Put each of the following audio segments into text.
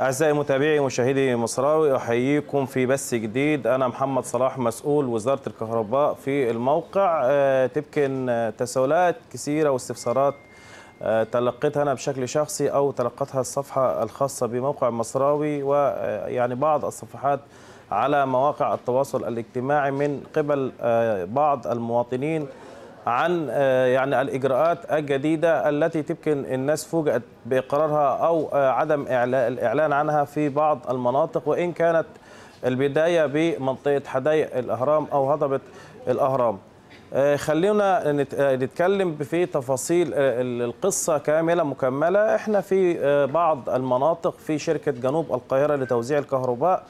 أعزائي متابعي مشاهدي مصراوي أحييكم في بث جديد أنا محمد صلاح مسؤول وزارة الكهرباء في الموقع آه، تمكن آه، تساؤلات كثيرة واستفسارات آه، تلقيتها أنا بشكل شخصي أو تلقتها الصفحة الخاصة بموقع مصراوي ويعني بعض الصفحات على مواقع التواصل الاجتماعي من قبل بعض المواطنين عن آه، يعني الاجراءات الجديده التي تمكن الناس فوجئت باقرارها او آه، عدم الاعلان عنها في بعض المناطق وان كانت البدايه بمنطقه حدائق الاهرام او هضبه الاهرام. آه، خلينا نتكلم في تفاصيل القصه كامله مكمله، احنا في بعض المناطق في شركه جنوب القاهره لتوزيع الكهرباء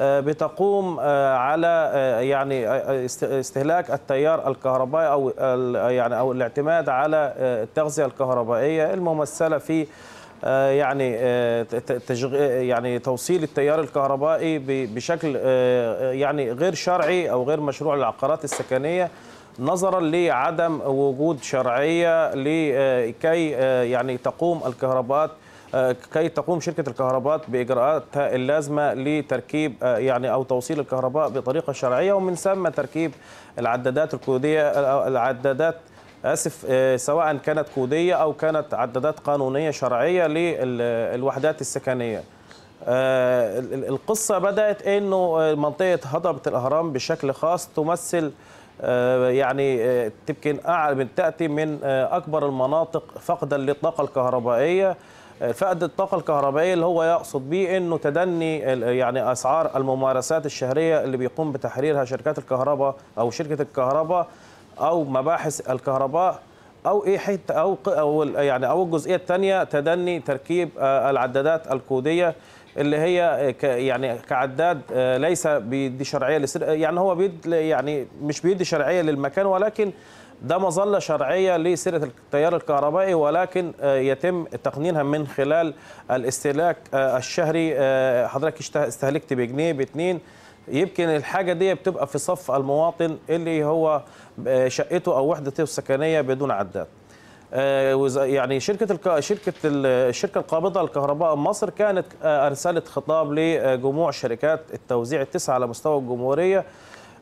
آه، بتقوم آه، على آه، يعني استهلاك التيار الكهربائي او يعني او الاعتماد على التغذيه الكهربائيه الممثله في يعني يعني توصيل التيار الكهربائي بشكل يعني غير شرعي او غير مشروع للعقارات السكنيه نظرا لعدم وجود شرعيه لكي يعني تقوم الكهربات آه، كي تقوم شركه الكهرباء باجراءاتها اللازمه لتركيب آه، يعني او توصيل الكهرباء بطريقه شرعيه ومن ثم تركيب العدادات الكوديه آه، العدادات اسف سواء كانت كوديه او كانت عدادات قانونيه شرعيه للوحدات السكنيه القصه بدات انه منطقه هضبه الاهرام بشكل خاص تمثل يعني تمكن من تاتي من اكبر المناطق فقدا للطاقه الكهربائيه فقد الطاقه الكهربائيه اللي هو يقصد بيه انه تدني يعني اسعار الممارسات الشهريه اللي بيقوم بتحريرها شركات الكهرباء او شركه الكهرباء او مباحث الكهرباء او ايه حته او او يعني او الجزئيه الثانيه تدني تركيب آه، العدادات الكوديه اللي هي ك يعني كعداد آه، ليس بيدي شرعيه لسرق يعني هو بيدي يعني مش بيدي شرعيه للمكان ولكن ده مظله شرعيه لسيره التيار الكهربائي ولكن آه، يتم تقنينها من خلال الاستهلاك آه، الشهري حضرتك استهلكت بجنيه باتنين يمكن الحاجه دي بتبقى في صف المواطن اللي هو شقته او وحدته السكنيه بدون عداد آه، يعني شركه الك... شركه الشركه القابضه للكهرباء مصر كانت آه، ارسلت خطاب لجموع شركات التوزيع التسعه على مستوى الجمهوريه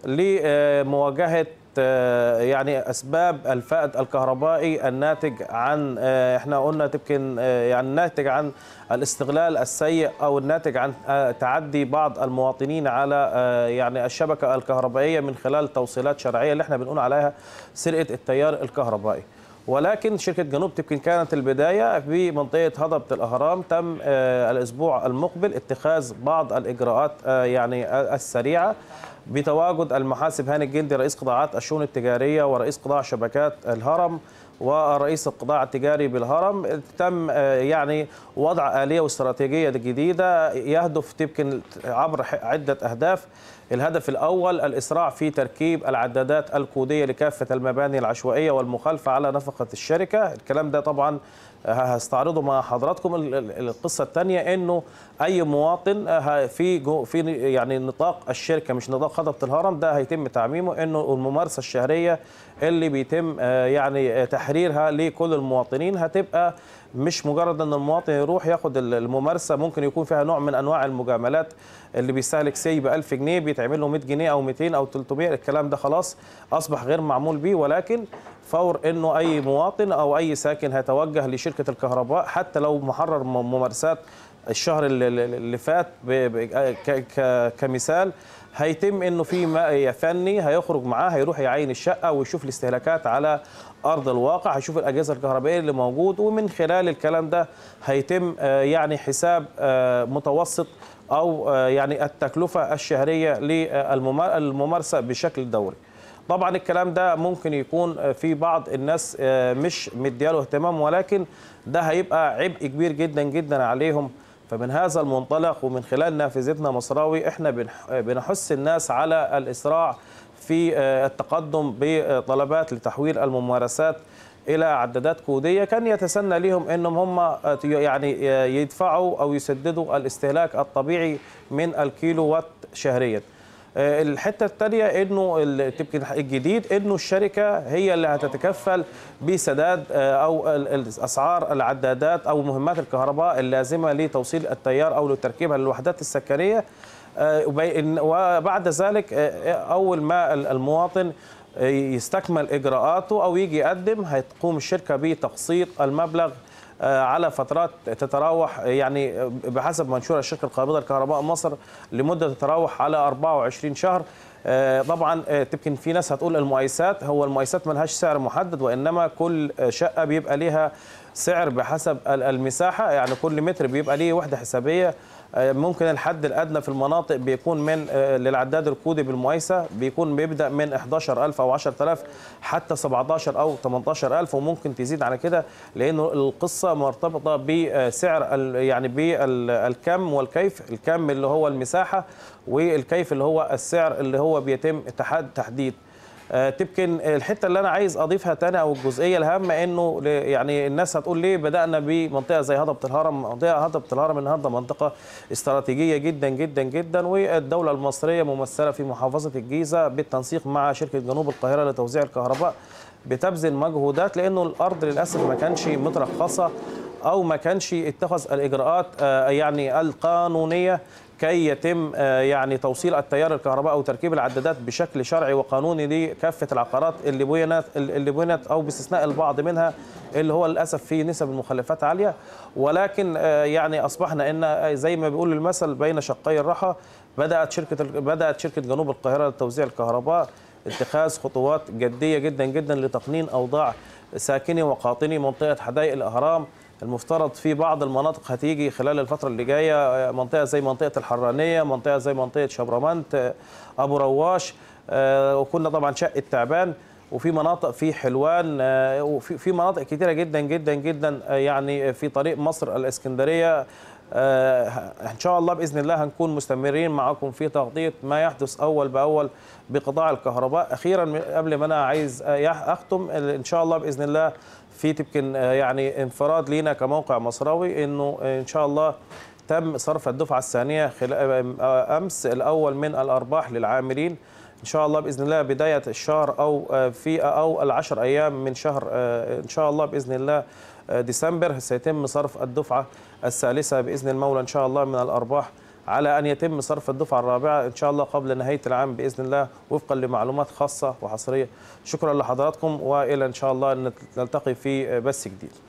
لمواجهه آه، يعني اسباب الفائد الكهربائي الناتج عن احنا قلنا يمكن يعني الناتج عن الاستغلال السيء او الناتج عن تعدي بعض المواطنين على يعني الشبكه الكهربائيه من خلال توصيلات شرعيه اللي احنا بنقول عليها سرقه التيار الكهربائي. ولكن شركة جنوب تبكين كانت البداية في منطقة هضبة الأهرام تم آه، الأسبوع المقبل اتخاذ بعض الإجراءات آه، يعني آه، السريعة بتواجد المحاسب هاني الجندي رئيس قطاعات الشؤون التجارية ورئيس قطاع شبكات الهرم ورئيس القطاع التجاري بالهرم تم آه، يعني وضع آلية واستراتيجية جديدة يهدف تمكن عبر عدة أهداف الهدف الأول الإسراع في تركيب العدادات الكودية لكافة المباني العشوائية والمخالفة على نفقة الشركة الكلام ده طبعا هستعرضه مع حضراتكم القصه الثانيه انه اي مواطن آه، في في يعني نطاق الشركه مش نطاق هضبه الهرم ده هيتم تعميمه انه الممارسه الشهريه اللي بيتم آه، يعني تحريرها لكل المواطنين هتبقى مش مجرد ان المواطن يروح ياخد الممارسه ممكن يكون فيها نوع من انواع المجاملات اللي بيستهلك سي ب 1000 جنيه بيتعمل له 100 جنيه او 200 او 300 الكلام ده خلاص اصبح غير معمول به ولكن فور انه اي مواطن او اي ساكن هيتوجه لشركه الكهرباء حتى لو محرر ممارسات الشهر اللي فات كمثال هيتم انه في فني هيخرج معاه هيروح يعين الشقه ويشوف الاستهلاكات على ارض الواقع هيشوف الاجهزه الكهربائيه اللي موجود ومن خلال الكلام ده هيتم آه، يعني حساب آه، متوسط او آه، يعني التكلفه الشهريه للممارسه بشكل دوري طبعا الكلام ده ممكن يكون في بعض الناس مش مدياله اهتمام ولكن ده هيبقى عبء كبير جدا جدا عليهم فمن هذا المنطلق ومن خلال نافذتنا مصراوي احنا بنحث الناس على الاسراع في آه، التقدم بطلبات لتحويل الممارسات الى عدادات كوديه كان يتسنى لهم انهم هم آه، يعني آه، يدفعوا او يسددوا الاستهلاك الطبيعي من الكيلو وات شهريا آه، الحته الثانيه انه الجديد انه الشركه هي اللي هتتكفل بسداد آه، او اسعار العدادات او مهمات الكهرباء اللازمه لتوصيل التيار او لتركيبها للوحدات السكنيه آه، وبعد ذلك اول ما المواطن يستكمل اجراءاته او يجي يقدم هتقوم الشركه بتقسيط المبلغ آه، على فترات تتراوح يعني بحسب منشور الشركه القابضه لكهرباء مصر لمده تتراوح على 24 شهر آه، طبعا آه، تمكن في ناس هتقول المؤيسات هو ما ملهاش سعر محدد وانما كل شقه بيبقى ليها سعر بحسب المساحه يعني كل متر بيبقى ليه وحده حسابيه آه، ممكن الحد الادنى في المناطق بيكون من آه، للعداد الكودي بالمقايسه بيكون بيبدا من 11000 او 10000 حتى 17 او 18000 وممكن تزيد على كده لانه القصه مرتبطه بسعر يعني بالكم والكيف الكم اللي هو المساحه والكيف اللي هو السعر اللي هو بيتم تحديد آه، تبكن الحته اللي انا عايز اضيفها تاني او الجزئيه الهامه انه يعني الناس هتقول ليه بدانا بمنطقه زي هضبه الهرم منطقه هضبه الهرم النهارده منطقه استراتيجيه جدا جدا جدا والدوله المصريه ممثله في محافظه الجيزه بالتنسيق مع شركه جنوب القاهره لتوزيع الكهرباء بتبذل مجهودات لانه الارض للاسف ما كانش مترخصه او ما كانش اتخذ الاجراءات آه، يعني القانونيه كي يتم آه، يعني توصيل التيار الكهرباء وتركيب العدادات بشكل شرعي وقانوني لكافه العقارات اللي بنت اللي بنت او باستثناء البعض منها اللي هو للاسف فيه نسب المخلفات عاليه ولكن آه، يعني اصبحنا ان آه، زي ما بيقول المثل بين شقي الرحى بدات شركه بدات شركه جنوب القاهره لتوزيع الكهرباء اتخاذ خطوات جديه جدا جدا لتقنين اوضاع ساكني وقاطني منطقه حدائق الاهرام المفترض في بعض المناطق هتيجي خلال الفترة اللي جاية منطقة زي منطقة الحرانية منطقة زي منطقة شبرمنت أبو رواش آه، وكنا طبعا شقة تعبان وفي مناطق في حلوان آه، وفي مناطق كتيره جدا جدا جدا آه، يعني في طريق مصر الاسكندريه آه، ان شاء الله باذن الله هنكون مستمرين معاكم في تغطيه ما يحدث اول باول بقطاع الكهرباء اخيرا قبل ما انا عايز آه، اختم ان شاء الله باذن الله في تمكن آه، يعني انفراد لينا كموقع مصراوي انه ان شاء الله تم صرف الدفعه الثانيه خلال امس الاول من الارباح للعاملين ان شاء الله باذن الله بدايه الشهر او في او العشر ايام من شهر ان شاء الله باذن الله ديسمبر سيتم صرف الدفعة الثالثة بإذن المولى إن شاء الله من الأرباح على أن يتم صرف الدفعة الرابعة إن شاء الله قبل نهاية العام بإذن الله وفقا لمعلومات خاصة وحصرية شكرا لحضراتكم وإلى إن شاء الله نلتقي في بث جديد